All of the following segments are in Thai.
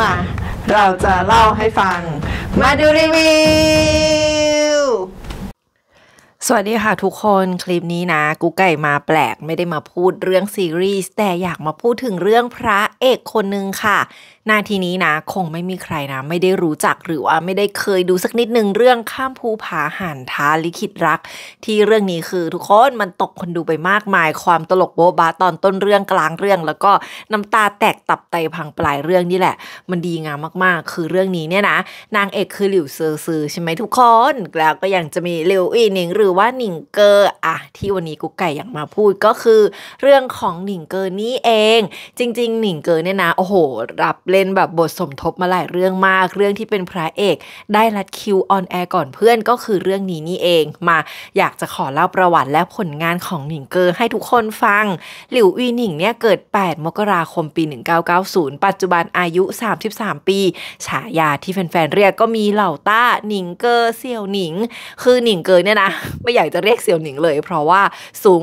มา เราจะเล่าให้ฟัง มาดูรีวิว สวัสดีค่ะทุกคน คลิปนี้นะ กูไก่มาแปลก ไม่ได้มาพูดเรื่องซีรีส์แต่อยากมาพูดถึงเรื่องพระเอกคนหนึ่งค่ะนาทีนี้นะ คงไม่มีใครนะ ไม่ได้รู้จักหรือว่าไม่ได้เคยดูสักนิดหนึ่งเรื่องข้ามภูผาหันท้าลิขิตรัก ที่เรื่องนี้คือทุกคนมันตกคนดูไปมากมาย ความตลกโบ๊บาตอนต้นเรื่องกลางเรื่อง แล้วก็น้ำตาแตกตับไตพังปลายเรื่องนี่แหละ มันดีงามมากๆ คือเรื่องนี้เนี่ยนะนางเอกคือหลิวเซอร์ซือใช่ไหมทุกคนแล้วก็ยังจะมีหลวอีหนิงหรือว่าหนิงเกอร์อะที่วันนี้กูไก่อยากมาพูดก็คือ เรื่องของหนิงเกอร์นี่เอง จริงๆ หนิงเกอร์เนี่ยนะ โอ้โห รับเล่นแบบบทสมทบมาหลายเรื่องมากเรื่องที่เป็นพระเอก ได้รัดคิวออนแอร์ก่อนเพื่อนก็คือเรื่องนี้นี่เอง มาอยากจะขอเล่าประวัติและผลงานของหนิงเกอร์ให้ทุกคนฟังหลิววีหนิงเนี่ย เกิด 8 มกราคมปี 1990 ปัจจุบันอายุ 33 ปี ฉายาที่แฟนๆเรียกก็มีเหล่าต้า หนิงเกอร์เสี่ยวหนิง คือหนิงเกอร์เนี่ยนะไม่อยากจะเรียกเสี่ยวหนิงเลย เพราะว่าสูง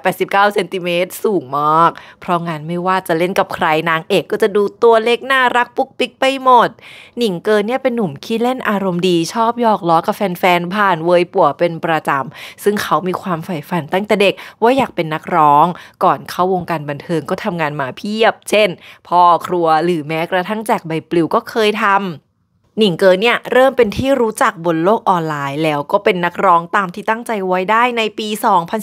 189เซนติเมตรสูงมากเพราะงั้นไม่ว่าจะเล่นกับใครนางเอกก็จะดูตัวเล็กน่ารักปุกปิกไปหมด หนิงเกินเนี่ยเป็นหนุ่มขี้เล่นอารมณ์ดี ชอบหยอกล้อกับแฟนๆผ่านเวยปัวเป็นประจำ ซึ่งเขามีความใฝ่ฝันตั้งแต่เด็กว่าอยากเป็นนักร้อง ก่อนเข้าวงการบันเทิงก็ทำงานมาเพียบ เช่น พ่อครัวหรือแม้กระทั่งแจกใบปลิวก็เคยทำหนิงเกอเนี่ยเริ่มเป็นที่รู้จักบนโลกออนไลน์แล้วก็เป็นนักร้องตามที่ตั้งใจไว้ได้ในปี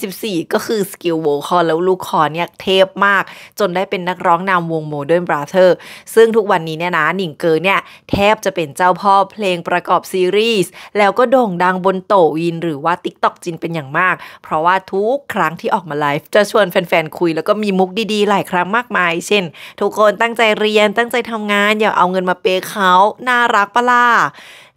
2014 ก็คือสกิลโวคอลแล้วลูกคอเนี่ยเทพมาก จนได้เป็นนักร้องนำวงโมเดิร์นบราเธอร์ซึ่งทุกวันนี้เนี่ยนะหนิงเกอเนี่ยแทบจะเป็นเจ้าพ่อเพลงประกอบซีรีส์แล้วก็โด่งดังบนโตวิน หรือว่า t i k t o กจินเป็นอย่างมาก เพราะว่าทุกครั้งที่ออกมาไลฟ์จะชวนแฟนๆคุยแล้วก็มีมุกดีๆหลายครั้งมากมาย เช่นทุกคนตั้งใจเรียนตั้งใจทำงาน อย่าเอาเงินมาเปย์เขาน่ารักปปลา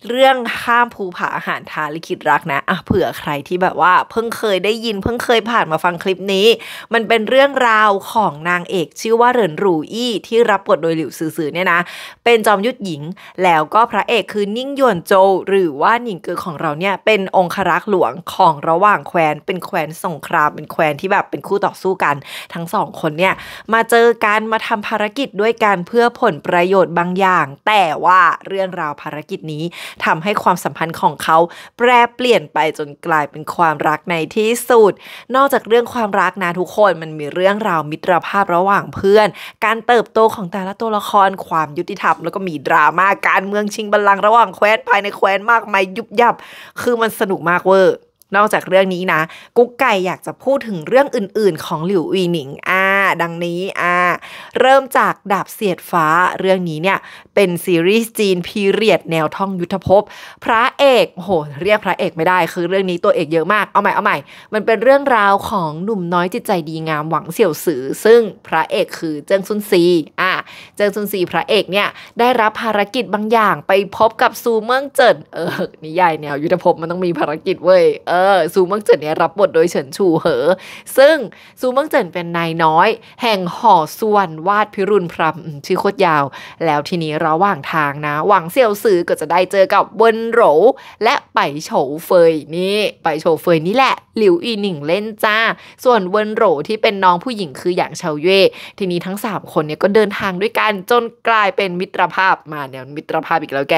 เรื่องข้ามภูผาอาหารทาลิขิตรักนะอ่ะเผื่อใครที่แบบว่าเพิ่งเคยได้ยินเพิ่งเคยผ่านมาฟังคลิปนี้ มันเป็นเรื่องราวของนางเอก ชื่อว่าเหรินรูอี้ ที่รับบทโดยหลิวซื่อเนี่ยนะ เป็นจอมยุทธหญิง แล้วก็พระเอกคือนิ่งยวนโจว หรือว่าหนิงเกือของเราเนี่ยเป็นองครักษ์หลวงของระหว่างแคว้นเป็นแคว้นสงคราม เป็นแคว้นที่แบบเป็นคู่ต่อสู้กัน ทั้งสองคนเนี่ยมาเจอกันมาทำภารกิจด้วยกันเพื่อผลประโยชน์บางอย่าง แต่ว่าเรื่องราวภารกิจนี้ทำให้ความสัมพันธ์ของเขา แปรเปลี่ยนไปจนกลายเป็นความรักในที่สุด นอกจากเรื่องความรักนะทุกคนมันมีเรื่องราวมิตรภาพระหว่างเพื่อน การเติบโตของแต่ละตัวละครความยุติธรรมแล้วก็มีดราม่าการเมืองชิงบัลลังก์ระหว่างแคว้นภายในแคว้นมากมายยุบยับ คือมันสนุกมากเวอร์นอกจากเรื่องนี้นะ กุ๊กไก่อยากจะพูดถึงเรื่องอื่น ๆ ของหลิวอีหนิงอ่าดังนี้อ่าเริ่มจากดาบเสียดฟ้าเรื่องนี้เนี่ย เป็นซีรีส์จีนพีเรียดแนวท่องยุทธภพ พระเอกโหเรียกพระเอกไม่ได้ คือเรื่องนี้ตัวเอกเยอะมากเอาใหม่เอาใหม่ มันเป็นเรื่องราวของหนุ่มน้อยจิตใจดีงามหวังเสี่ยวสือ ซึ่งพระเอกคือเจิ้งซุนซีอ่ะเจิงซุนซีพระเอกเนี่ยได้รับภารกิจบางอย่างไปพบกับซูเมิงเจินเออนิยายแนวยุทธภพมันต้องมีภารกิจเว้ยเออซูเมิงเจินเนี่ยรับบทโดยเฉินชูเหอ ซึ่งซูเมิงเจินเป็นนายน้อย แห่งหอส่วนวาดพิรุณพรมชื่อโคตรยาว แล้วทีนี้ระหว่างทางนะ หวังเซียวซือก็จะได้เจอกับเวินโหรและไปโฉเฟยนี่ไปโฉเฟยนี่แหละหลิวอีหนิงเล่นจ้า ส่วนเวินโหรที่เป็นน้องผู้หญิงคืออย่างเฉาเย่ทีนี้ทั้ง 3 คนเนี่ยก็เดินทางางด้วยกันจนกลายเป็นมิตรภาพมาเนี่ยมิตรภาพอีกแล้วแก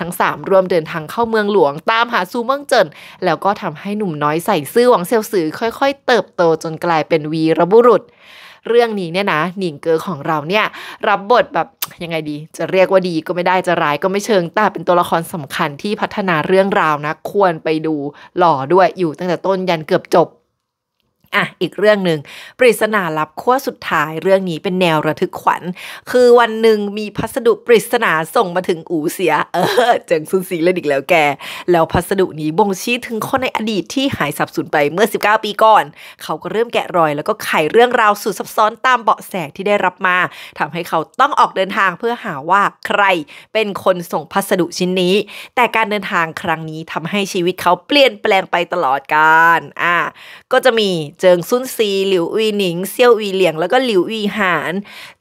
ทั้ง 3ร่วมเดินทางเข้าเมืองหลวง ตามหาซูเมืองเจินแล้วก็ทำให้หนุ่มน้อยใส่ซื่อหวังเซลสือค่อยๆ เติบโต จนกลายเป็นวีรบุรุษ เรื่องนี้เนี่ยนะหนิงเกอของเราเนี่ยรับบทแบบยังไงดี จะเรียกว่าดีก็ไม่ได้จะร้ายก็ไม่เชิงแต่เป็นตัวละครสำคัญที่พัฒนาเรื่องราวนะควรไปดูหล่อด้วยอยู่ ตั้งแต่ต้นยันเกือบจบอ่ะ อีกเรื่องหนึ่งปริศนาลับขั้วสุดท้ายเรื่องนี้เป็นแนวระทึกขวัญ คือวันหนึ่งมีพัสดุปริศนาส่งมาถึงอูเสีย เออเจิงซุนซีเลยอีกแล้วแก แล้วพัสดุนี้บ่งชี้ถึงคนในอดีตที่หายสับสนไปเมื่อ 19 ปีก่อน เขาก็เริ่มแกะรอย แล้วก็ไขเรื่องราวสุดซับซ้อนตามเบาะแสที่ได้รับมา ทำให้เขาต้องออกเดินทางเพื่อหาว่าใคร เป็นคนส่งพัสดุชิ้นนี้ แต่การเดินทางครั้งนี้ทำให้ชีวิตเขาเปลี่ยนแปลงไปตลอดกาลอ่ะก็จะมีเจิงซุนซีหลิวอีหนิง เซี่ยวอีเหลียงแล้วก็หลิวอีหาน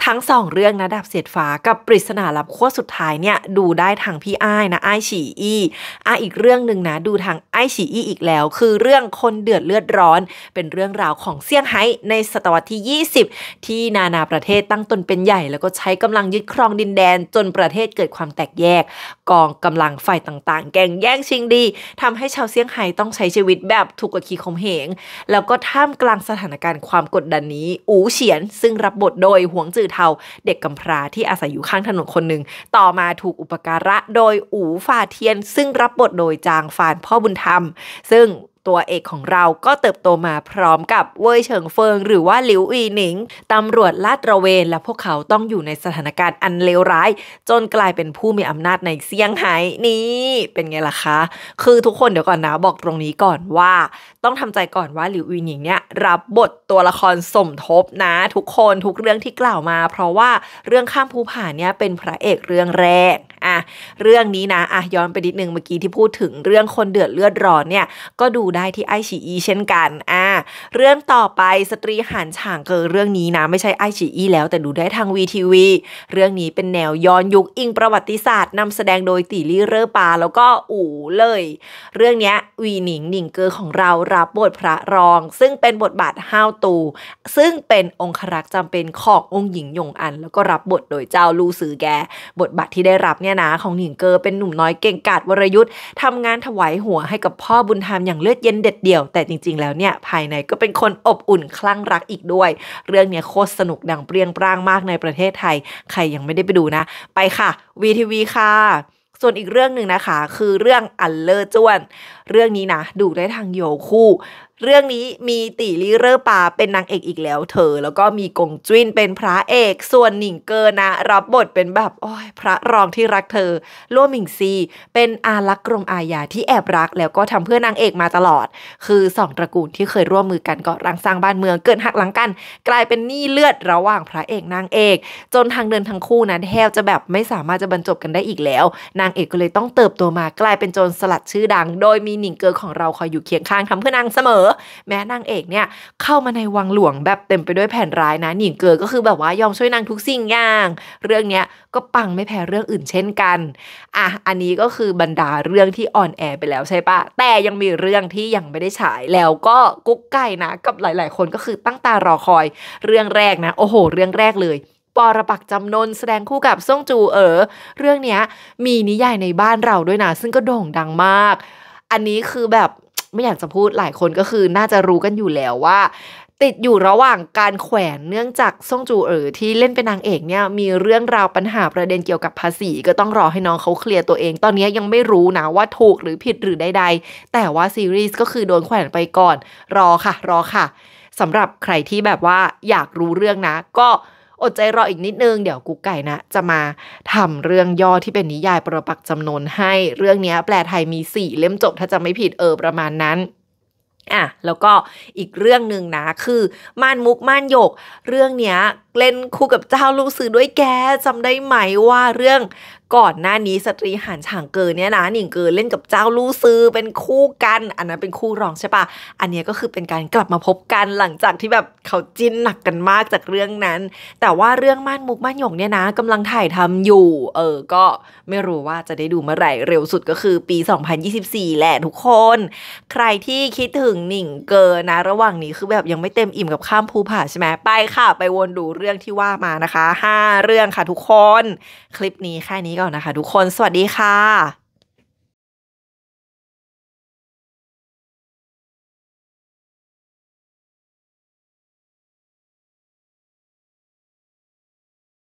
ทั้งสองเรื่องนะดับเศษฟ้ากับปริศนาลับขั้วสุดท้ายเนี่ยดูได้ทางพี่อ้ายนะอ้ายฉีอี้อ้าอีกเรื่องหนึ่งนะดูทางอ้ายฉีอี้อีกแล้ว คือเรื่องคนเดือดเลือดร้อนเป็นเรื่องราวของเซี่ยงไฮ้ในศตวรรษที่ 20 ที่นานาประเทศตั้งตนเป็นใหญ่แล้วก็ใช้กำลังยึดครองดินแดนจนประเทศเกิดความแตกแยก กองกำลังฝ่ายต่างๆแก่งแย่งชิงดี ทำให้ชาวเซี่ยงไฮ้ต้องใช้ชีวิตแบบถูกกดขี่ข่มเหงแล้วก็ท่าามกลางสถานการณ์ความกดดันนี้ อูเฉียน ซึ่งรับบทโดยหวงจื่อเทาเด็กกำพร้าที่อาศัยอยู่ข้างถนนคนหนึ่ง ต่อมาถูกอุปการะโดย อูฝ่าเทียน ซึ่งรับบทโดยจางฟานพ่อบุญธรรม ซึ่งตัวเอกของเราก็เติบโตมาพร้อมกับเว่ยเฉิงเฟิง หรือว่าหลิวอีหนิงตำรวจลาดระเวน และพวกเขาต้องอยู่ในสถานการณ์อันเลวร้าย จนกลายเป็นผู้มีอำนาจในเซี่ยงไฮ้นี่เป็นไงล่ะคะ คือทุกคนเดี๋ยวก่อนนะบอกตรงนี้ก่อนว่า ต้องทำใจก่อนว่า หลิวอีหนิงเนี่ยรับบทตัวละครสมทบนะ ทุกคนทุกเรื่องที่กล่าวมา เพราะว่าเรื่องข้ามภูผาเนี่ยเป็นพระเอกเรื่องแรก่ะเรื่องนี้นะอ่ะย้อนไปนิดนึงเมื่อกี้ที่พูดถึงเรื่องคนเดือดเลือดร้อนเนี่ยก็ดูได้ที่ไอฉีอีเช่นกันอ่ะเรื่องต่อไปสตรีหันฉางเกิดเรื่องนี้นะไม่ใช่ไอฉีอีแล้วแต่ดูได้ทางวีทีวีเรื่องนี้เป็นแนวย้อนยุคอิงประวัติศาสตร์ นำแสดงโดยตีลี่เรอปา แล้วก็อู่เลย เรื่องนี้วีหนิงหนิงเกอของเรารับบทพระรอง ซึ่งเป็นบทบาทห้าวตู ซึ่งเป็นองครักษ์จำเป็นขององค์หญิงยงอัน แล้วก็รับบทโดยเจ้าลูซือแกบทบาทที่ได้รับเนี่ยนาของหนิงเกอเป็นหนุ่มน้อยเก่งกาจวรยุทธ์ทำงานถวายหัวให้กับพ่อบุญธรรมอย่างเลือดเย็นเด็ดเดี่ยว แต่จริงๆแล้วเนี่ย ภายในก็เป็นคนอบอุ่นคลั่งรักอีกด้วย เรื่องเนี้ยโคตรสนุกดังเปรียงปรางมากในประเทศไทย ใครยังไม่ได้ไปดูนะ ไปค่ะวีทีวีค่ะ ส่วนอีกเรื่องหนึ่งนะคะคือเรื่องอันเลอร์จวน เรื่องนี้นะดูได้ทางโยคู่เรื่องนี้มีตีลีเรอร์ปาเป็นนางเอกอีกแล้ว เธอแล้วก็มีกงจุ้นเป็นพระเอก ส่วนหนิงเกินนะรับบทเป็นแบบโอ้ยพระรองที่รักเธอล่วมิงซี เป็นอารักษ์กรมอาญาที่แอบรักแล้วก็ทำเพื่อนางเอกมาตลอด คือสองตระกูลที่เคยร่วมมือกันก็รังสร้างบ้านเมืองเกินหักหลังกัน กลายเป็นหนี้เลือดระหว่างพระเอกนางเอก จนทางเดินทั้งคู่นั้นแทบจะแบบไม่สามารถจะบรรจบกันได้อีกแล้ว นางเอกก็เลยต้องเติบโตมากลายเป็นโจรสลัดชื่อดัง โดยมีหนิงเกอนของเราคอยอยู่เคียงข้างทำเพื่อนางเสมออแม้นางเอกเนี่ย เข้ามาในวังหลวงแบบเต็มไปด้วยแผ่นร้ายนะ หนิงเกิดก็คือแบบว่ายอมช่วยนางทุกสิ่งอย่าง เรื่องเนี้ยก็ปังไม่แพ้เรื่องอื่นเช่นกันอ่ะอันนี้ก็คือบรรดาเรื่องที่อ่อนแอไปแล้วใช่ปะแต่ยังมีเรื่องที่ยังไม่ได้ฉายแล้วก็กุ๊กไก่นะกับหลาย ๆ คนก็คือตั้งตารอคอยเรื่องแรกนะ โอ้โห เรื่องแรกเลย ปอระปักจำนนแสดงคู่กับซ่งจูเอ๋อเรื่องนี้มีนิยายในบ้านเราด้วยนะ ซึ่งก็โด่งดังมาก อันนี้คือแบบไม่อยากจะพูดหลายคนก็คือน่าจะรู้กันอยู่แล้วว่า ติดอยู่ระหว่างการแขวนเนื่องจากซ่งจูเอ๋อที่เล่นเป็นนางเอกเนี่ยมีเรื่องราวปัญหาประเด็นเกี่ยวกับภาษี ก็ต้องรอให้น้องเขาเคลียร์ตัวเอง ตอนนี้ยังไม่รู้นะว่าถูกหรือผิดหรือใด ๆ แต่ว่าซีรีส์ก็คือโดนแขวนไปก่อนรอค่ะ รอค่ะสำหรับใครที่แบบว่าอยากรู้เรื่องนะ ก็อดใจรออีกนิดนึงเดี๋ยวกูไก่นะ จะมาทำเรื่องย่อที่เป็นนิยายประปักจำนวนให้เรื่องนี้แปลไทยมีสี่เล่มจบถ้าจะไม่ผิดเออประมาณนั้น อ่ะ แล้วก็อีกเรื่องหนึ่งนะ คือ ม่านมุก ม่านหยก เรื่องเนี้ยเล่นคู่กับเจ้าลูกสื่อด้วยแกจำได้ไหมว่าเรื่องก่อนหน้านี้สตรีหันฉางเกินเนี่ยนะหนิงเกินเล่นกับเจ้าลู่ซื้อเป็นคู่กันอันนั้นเป็นคู่รองใช่ปะอันนี้ก็คือเป็นการกลับมาพบกันหลังจากที่แบบเขาจินหนักกันมากจากเรื่องนั้น แต่ว่าเรื่องม่านมุกม่านหยงเนี่ยนะกำลังถ่ายทำอยู่ เออก็ไม่รู้ว่าจะได้ดูเมื่อไหร่เร็วสุดก็คือปี 2024 แหละทุกคน ใครที่คิดถึงหนิงเกินนะ ระหว่างนี้คือแบบยังไม่เต็มอิ่มกับข้ามภูผาใช่ไหมไปค่ะ ไปวนดูเรื่องที่ว่ามานะคะ 5 เรื่องค่ะทุกคน คลิปนี้แค่นี้ก่อนนะคะ ทุกคน สวัสดีค่ะ